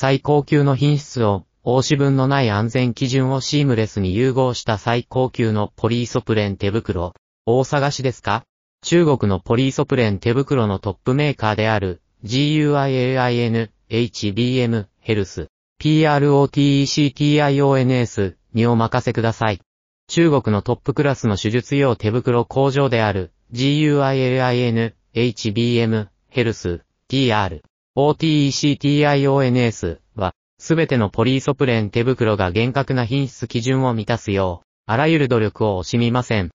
最高級の品質を、応子分のない安全基準をシームレスに融合した最高級のポリーソプレン手袋、大探しですか中国のポリーソプレン手袋のトップメーカーである GUIAIN、HBM、ヘルス、PROTECTIONS にお任せください。中国のトップクラスの手術用手袋工場である GUIAIN、HBM、ヘルス、TR、OTECTIONS は、すべてのポリーソプレン手袋が厳格な品質基準を満たすよう、あらゆる努力を惜しみません。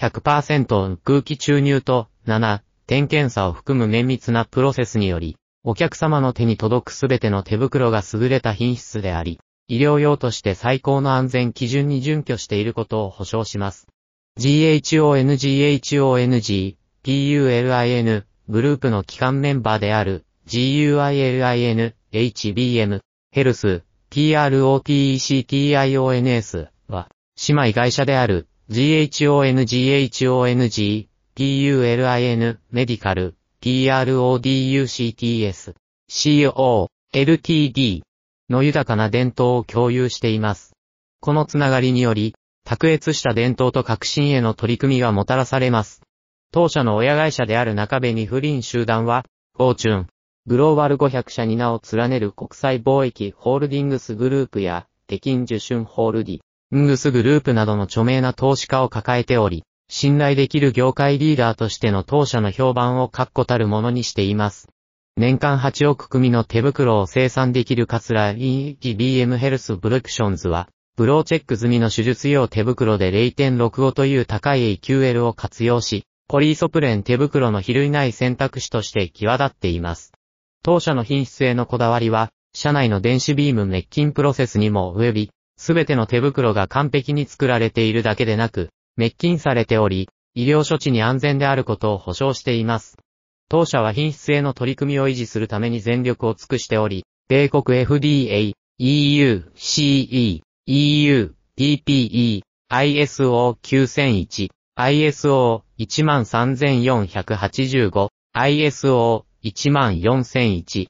100%空気注入と、7、点検査を含む綿密なプロセスにより、お客様の手に届くすべての手袋が優れた品質であり、医療用として最高の安全基準に準拠していることを保証します。GHONGHONG、PULIN、グループの機関メンバーである、GUILIN、HBM、ヘルス、TROTECTIONS は、姉妹会社である GHONGHONG、PULIN、メディカル、TRODUCTS、CO、LTD の豊かな伝統を共有しています。このつながりにより、卓越した伝統と革新への取り組みがもたらされます。当社の親会社である中部に不倫集団は、オーチュン、グローバル500社に名を連ねる国際貿易ホールディングスグループや、北京受春ホールディングスグループなどの著名な投資家を抱えており、信頼できる業界リーダーとしての当社の評判を確固たるものにしています。年間8億組の手袋を生産できるカツラ EBM ヘルスブレクションズは、ブローチェック済みの手術用手袋で0.65という高い AQL を活用し、ポリーソプレン手袋の比類ない選択肢として際立っています。当社の品質へのこだわりは、社内の電子ビーム滅菌プロセスにも及び、すべての手袋が完璧に作られているだけでなく、滅菌されており、医療処置に安全であることを保証しています。当社は品質への取り組みを維持するために全力を尽くしており、米国 FDA、EU、CE、EU、d p e ISO 9001、ISO 13485、ISO 14001、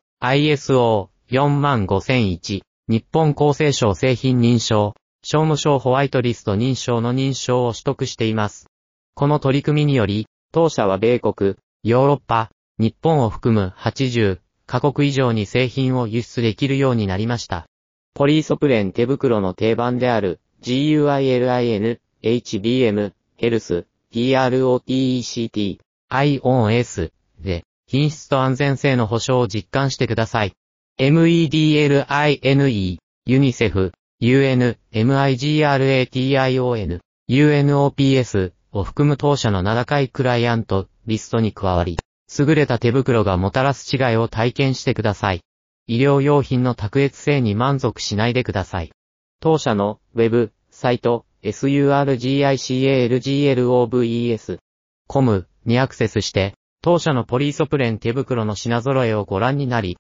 ISO45001、日本厚生省製品認証、商務省ホワイトリスト認証の認証を取得しています。この取り組みにより、当社は米国、ヨーロッパ、日本を含む80カ国以上に製品を輸出できるようになりました。ポリーソプレン手袋の定番である GUILIN、HBM、ヘルス、DROTECT、IONS、品質と安全性の保証を実感してください。MEDLINE、UNICEF、UN、MIGRATION、UNOPS を含む当社の名高いクライアント、リストに加わり、優れた手袋がもたらす違いを体験してください。医療用品の卓越性に満足しないでください。当社の Web、サイト、surgicalgloves.com にアクセスして、当社のポリーソプレン手袋の品揃えをご覧になり、